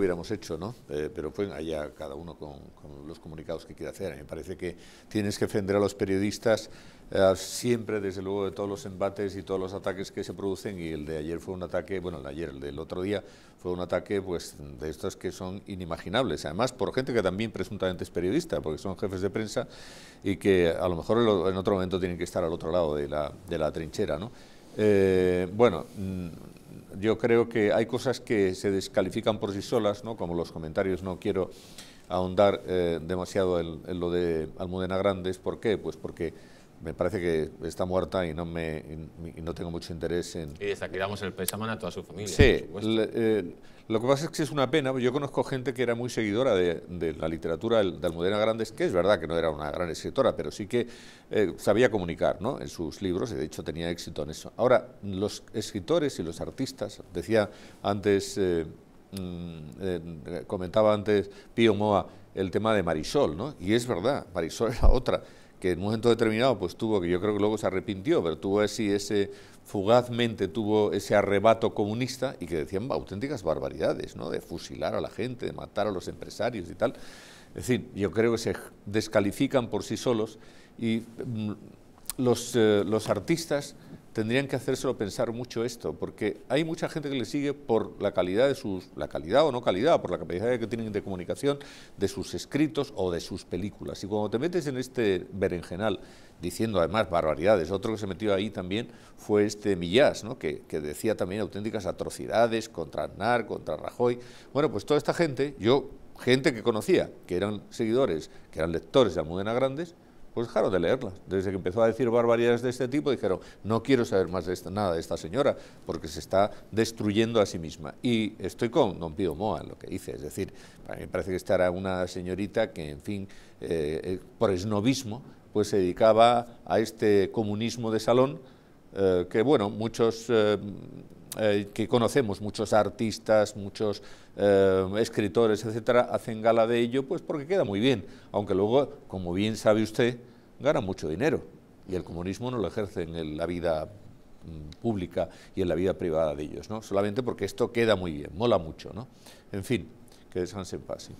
hubiéramos hecho, ¿no? Eh, pero pues allá cada uno con, los comunicados que quiera hacer. me parece que tienes que defender a los periodistas eh, siempre, desde luego, de todos los embates y todos los ataques que se producen. Y el de ayer fue un ataque, bueno, el de ayer, el del otro día, fue un ataque pues, de estos que son inimaginables. Además, por gente que también presuntamente es periodista, porque son jefes de prensa y que a lo mejor en otro momento tienen que estar al otro lado de la, trinchera, ¿no? Eh, bueno, mm, yo creo que hay cosas que se descalifican por sí solas, ¿no? como los comentarios, no quiero ahondar eh, demasiado en, lo de Almudena Grandes. ¿Por qué? Pues porque me parece que está muerta y no, me, no tengo mucho interés en... Y desde damos el pésame a toda su familia. Sí, eh, lo que pasa es que es una pena, yo conozco gente que era muy seguidora de, la literatura de Almudena Grandes, que es verdad que no era una gran escritora, pero sí que eh, sabía comunicar ¿no? en sus libros y de hecho tenía éxito en eso. Ahora, los escritores y los artistas, decía antes, eh, mm, comentaba antes Pío Moa el tema de Marisol, ¿no? y es verdad, Marisol era otra que en un momento determinado pues tuvo, que yo creo que luego se arrepintió, pero tuvo ese, fugazmente tuvo ese arrebato comunista y que decían auténticas barbaridades, ¿no? De fusilar a la gente, de matar a los empresarios y tal. Es decir, yo creo que se descalifican por sí solos y mm, los, eh, los artistas tendrían que hacérselo pensar mucho esto, porque hay mucha gente que le sigue por la calidad de sus, la calidad o no calidad, por la capacidad que tienen de comunicación, de sus escritos o de sus películas. Y cuando te metes en este berenjenal, diciendo además barbaridades, otro que se metió ahí también fue este Millás, que, que decía también auténticas atrocidades contra Aznar, contra Rajoy. Bueno, pues toda esta gente, yo, gente que conocía, que eran seguidores, que eran lectores de Almudena Grandes, pues dejaron de leerla. Desde que empezó a decir barbaridades de este tipo, dijeron, no quiero saber más de nada de esta señora, porque se está destruyendo a sí misma. Y estoy con don Pío Moa, lo que dice, es decir, para mí me parece que esta era una señorita que, en fin, eh, eh, por esnovismo, pues se dedicaba a este comunismo de salón, eh, que bueno, muchos eh, eh, que conocemos, muchos artistas, muchos escritores, etcétera, hacen gala de ello, pues porque queda muy bien, aunque luego, como bien sabe usted, gana mucho dinero y el comunismo no lo ejerce en la vida mm, pública y en la vida privada de ellos, ¿no? Solamente porque esto queda muy bien, mola mucho, ¿no? En fin, que descansen en paz.